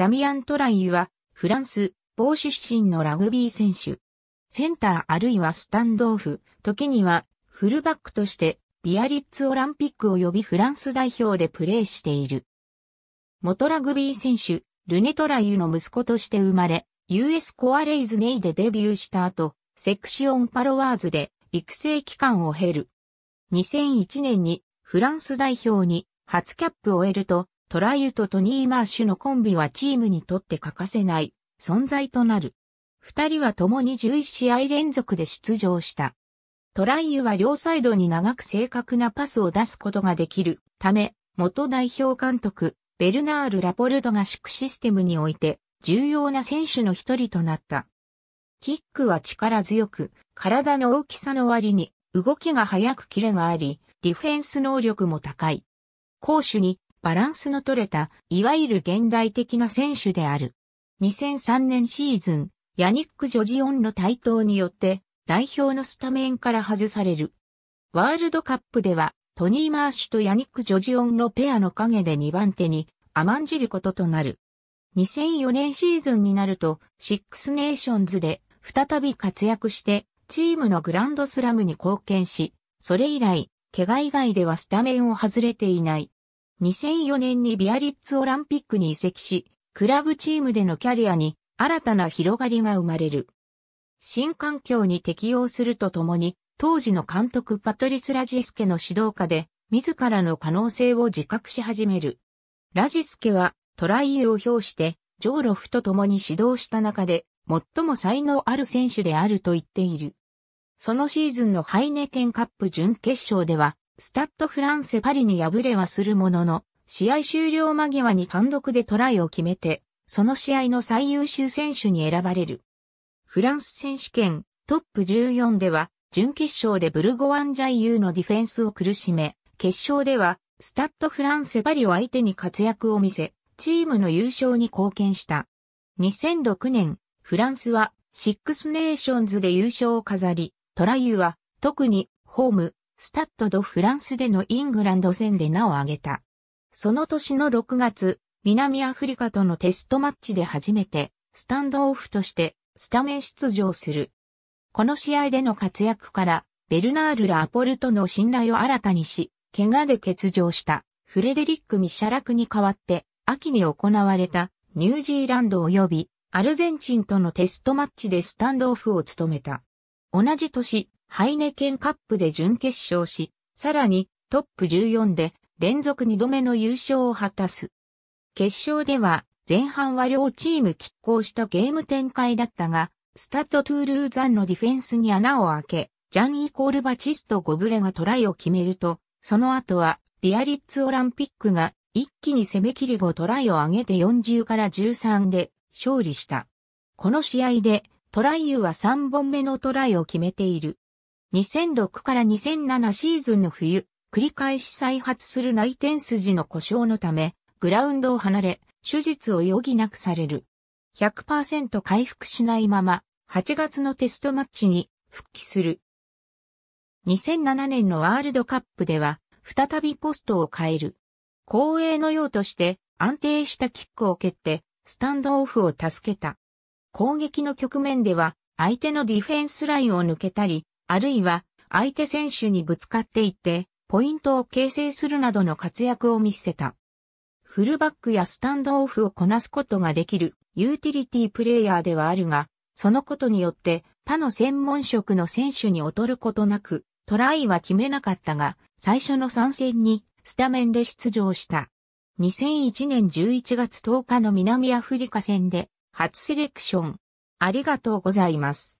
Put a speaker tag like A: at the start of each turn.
A: ダミアン・トライユは、フランス、某出身のラグビー選手。センターあるいはスタンドオフ、時には、フルバックとして、ビアリッツオランピック及びフランス代表でプレーしている。元ラグビー選手、ルネ・トライユの息子として生まれ、US コアレイズネイでデビューした後、セクシオン・パロワーズで育成期間を経る。2001年にフランス代表に初キャップを得ると、トラユとトニー・マーシュのコンビはチームにとって欠かせない存在となる。二人は共に11試合連続で出場した。トライユは両サイドに長く正確なパスを出すことができるため、元代表監督、ベルナール・ラポルドがック・システムにおいて、重要な選手の一人となった。キックは力強く、体の大きさの割に、動きが速くキレがあり、ディフェンス能力も高い。攻守にバランスの取れた、いわゆる現代的な選手である。2003年シーズン、ヤニック・ジョジオンの台頭によって、代表のスタメンから外される。ワールドカップでは、トニー・マーシュとヤニック・ジョジオンのペアの陰で2番手に甘んじることとなる。2004年シーズンになると、シックスネーションズで再び活躍して、チームのグランドスラムに貢献し、それ以来、怪我以外ではスタメンを外れていない。2004年にビアリッツオランピックに移籍し、クラブチームでのキャリアに新たな広がりが生まれる。新環境に適応するとともに、当時の監督パトリス・ラジスケの指導下で、自らの可能性を自覚し始める。ラジスケはトライを表して、ジョーロフと共に指導した中で、最も才能ある選手であると言っている。そのシーズンのハイネケンカップ準決勝では、スタッドフランセパリに敗れはするものの、試合終了間際に単独でトライを決めて、その試合の最優秀選手に選ばれる。フランス選手権トップ14では、準決勝でブルゴワンジャイユーのディフェンスを苦しめ、決勝では、スタッドフランセパリを相手に活躍を見せ、チームの優勝に貢献した。2006年、フランスは、シックスネーションズで優勝を飾り、トライユは、特に、ホーム、スタッド・ド・フランスでのイングランド戦で名を挙げた。その年の6月、南アフリカとのテストマッチで初めて、スタンドオフとしてスタメン出場する。この試合での活躍から、ベルナール・ラ・アポルトの信頼を新たにし、怪我で欠場したフレデリック・ミシャラクに代わって、秋に行われたニュージーランド及びアルゼンチンとのテストマッチでスタンドオフを務めた。同じ年、ハイネケンカップで準決勝し、さらにトップ14で連続2度目の優勝を果たす。決勝では前半は両チーム拮抗したゲーム展開だったが、スタッドトゥールーザンのディフェンスに穴を開け、ジャン・イコール・バチスト・ゴブレがトライを決めると、その後はビアリッツ・オランピックが一気に攻め切り5トライを上げて40から13で勝利した。この試合でトライユーは3本目のトライを決めている。2006から2007シーズンの冬、繰り返し再発する内転筋の故障のため、グラウンドを離れ、手術を余儀なくされる。100%回復しないまま、8月のテストマッチに復帰する。2007年のワールドカップでは、再びポストを変える。後衛のようとして安定したキックを蹴って、スタンドオフを助けた。攻撃の局面では、相手のディフェンスラインを抜けたり、あるいは相手選手にぶつかっていって、ポイントを形成するなどの活躍を見せた。フルバックやスタンドオフをこなすことができるユーティリティプレイヤーではあるが、そのことによって他の専門職の選手に劣ることなく、トライは決めなかったが、最初の参戦にスタメンで出場した。2001年11月10日の南アフリカ戦で初セレクション。ありがとうございます。